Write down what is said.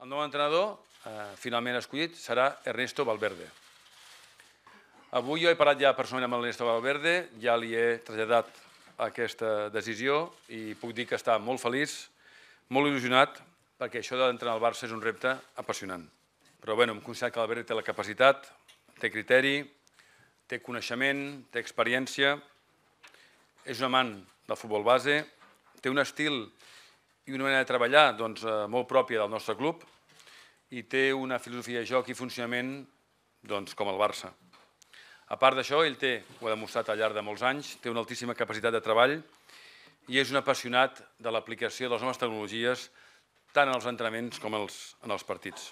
El nou entrenador, eh, finalment escollit, serà Ernesto Valverde. Avui jo he parlat ja personalment amb Ernesto Valverde, ja li he traslladat aquesta decisió i puc dir que està molt feliç, molt il·lusionat, perquè això d'entrenar al Barça és un repte apassionant. Però bé, em considero que Valverde té la capacitat, té criteri, té coneixement, té experiència, és un amant del futbol base, té un estil i una manera de treballar doncs, eh, molt pròpia del nostre club i té una filosofia de joc i funcionament doncs, com el Barça. A part d'això, ell té, ho ha demostrat al llarg de molts anys, té una altíssima capacitat de treball i és un apassionat de l'aplicació de les noves tecnologies tant en els entrenaments com en els, en els partits.